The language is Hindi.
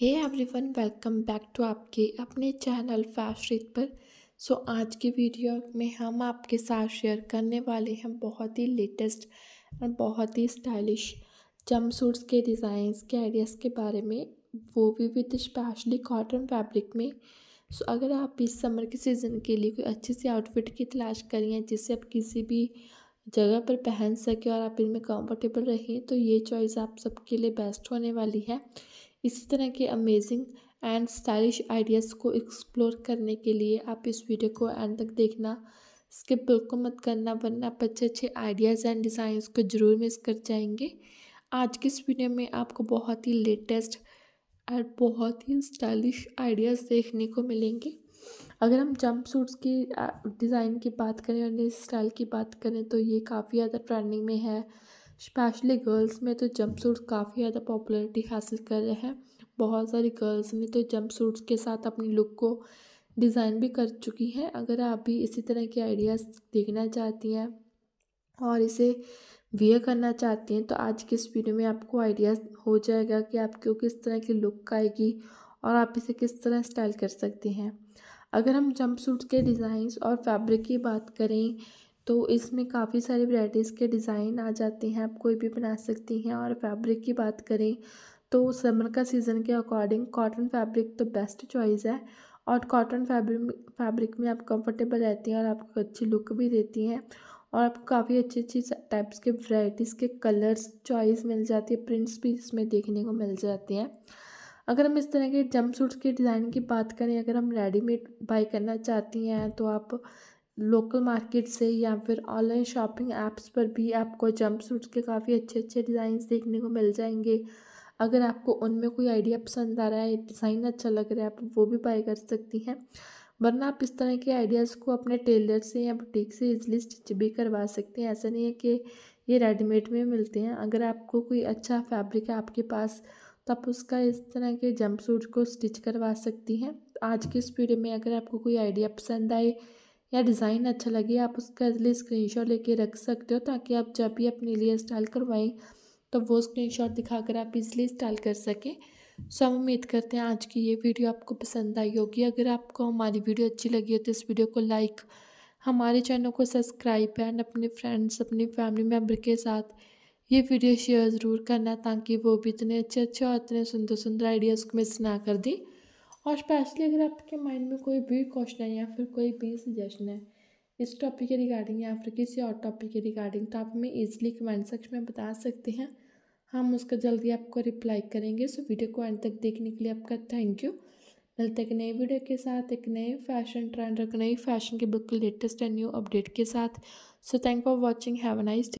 hey everyone welcome back to आपके अपने चैनल फास्ट पर सो so, आज की वीडियो में हम आपके साथ शेयर करने वाले हैं बहुत ही लेटेस्ट और बहुत ही स्टाइलिश जम सूट्स के डिज़ाइंस के आइडियाज़ के बारे में वो भी विद स्पेशली कॉटन फैब्रिक में सो so, अगर आप इस समर के सीज़न के लिए कोई अच्छी सी आउटफिट की तलाश करिए जिससे आप किसी भी जगह पर पहन सकें और आप इनमें कंफर्टेबल रहें तो ये चॉइस आप सबके लिए बेस्ट होने वाली है इसी तरह के अमेजिंग एंड स्टाइलिश आइडियाज़ को एक्सप्लोर करने के लिए आप इस वीडियो को एंड तक देखना स्किप बिल्कुल मत करना वरना आप अच्छे अच्छे आइडियाज़ एंड डिज़ाइंस को ज़रूर मिस कर जाएंगे आज की इस वीडियो में आपको बहुत ही लेटेस्ट और बहुत ही स्टाइलिश आइडियाज़ देखने को मिलेंगे अगर हम जंप सूट्स की डिज़ाइन की बात करें और स्टाइल की बात करें तो ये काफ़ी ज़्यादा ट्रेंडिंग में है स्पेशली गर्ल्स में तो जंप सूट काफ़ी ज़्यादा पॉपुलरिटी हासिल कर रहे हैं बहुत सारी गर्ल्स ने तो जंप सूट्स के साथ अपनी लुक को डिज़ाइन भी कर चुकी हैं अगर आप भी इसी तरह के आइडियाज़ देखना चाहती हैं और इसे वियर करना चाहती हैं तो आज के इस वीडियो में आपको आइडियाज़ हो जाएगा कि आपको किस तरह की लुक आएगी और आप इसे किस तरह स्टाइल कर सकती हैं अगर हम जंप सूट के डिज़ाइंस और फैब्रिक की बात करें तो इसमें काफ़ी सारी वैराइटीज़ के डिज़ाइन आ जाते हैं आप कोई भी बना सकती हैं और फैब्रिक की बात करें तो समर का सीज़न के अकॉर्डिंग कॉटन फैब्रिक तो बेस्ट चॉइस है और कॉटन फैब्रिक फैब्रिक में आप कंफर्टेबल रहती हैं और आपको अच्छी लुक भी देती हैं और आपको काफ़ी अच्छी अच्छी टाइप्स के वैराइटीज़ के कलर्स चॉइस मिल जाती है प्रिंट्स भी इसमें देखने को मिल जाते हैं अगर हम इस तरह के जंप सूट्स के डिज़ाइन की बात करें अगर हम रेडीमेड बाई करना चाहती हैं तो आप लोकल मार्केट से या फिर ऑनलाइन शॉपिंग ऐप्स पर भी आपको जंप सूट्स के काफ़ी अच्छे अच्छे डिज़ाइन देखने को मिल जाएंगे अगर आपको उनमें कोई आइडिया पसंद आ रहा है डिज़ाइन अच्छा लग रहा है आप वो भी बाय कर सकती हैं वरना आप इस तरह के आइडियाज़ को अपने टेलर से या बुटीक से इजली स्टिच भी करवा सकते हैं ऐसा नहीं है कि ये रेडीमेड में मिलते हैं अगर आपको कोई अच्छा फैब्रिक है आपके पास तो आप उसका इस तरह के जंप सूट को स्टिच करवा सकती हैं आज की इस वीडियो में अगर आपको कोई आइडिया पसंद आए या डिज़ाइन अच्छा लगे आप उसका स्क्रीन शॉट लेके रख सकते हो ताकि आप जब भी अपने लिए स्टाइल करवाएं तो वो दिखा दिखाकर आप इसलिए स्टाइल कर सकें सो हम उम्मीद करते हैं आज की ये वीडियो आपको पसंद आई होगी अगर आपको हमारी वीडियो अच्छी लगी हो तो इस वीडियो को लाइक हमारे चैनल को सब्सक्राइब एंड अपने फ्रेंड्स अपनी फैमिली मेम्बर के साथ ये वीडियो शेयर ज़रूर करना ताकि वो भी इतने अच्छे अच्छे और इतने सुंदर सुंदर आइडियाज़ को मिस ना कर दें और स्पेशली अगर आपके माइंड में कोई भी क्वेश्चन है या फिर कोई भी सजेशन है इस टॉपिक के रिगार्डिंग या फिर किसी और टॉपिक के रिगार्डिंग तो आप हमें ईजिली कमेंट सेक्शन में बता सकते हैं हम उसका जल्दी आपको रिप्लाई करेंगे सो वीडियो को एंड तक देखने के लिए आपका थैंक यू मिलते एक नई वीडियो के साथ एक नए फैशन ट्रेंड एक नई फैशन के बिल्कुल लेटेस्ट एंड न्यू अपडेट के साथ so thank for watching have a nice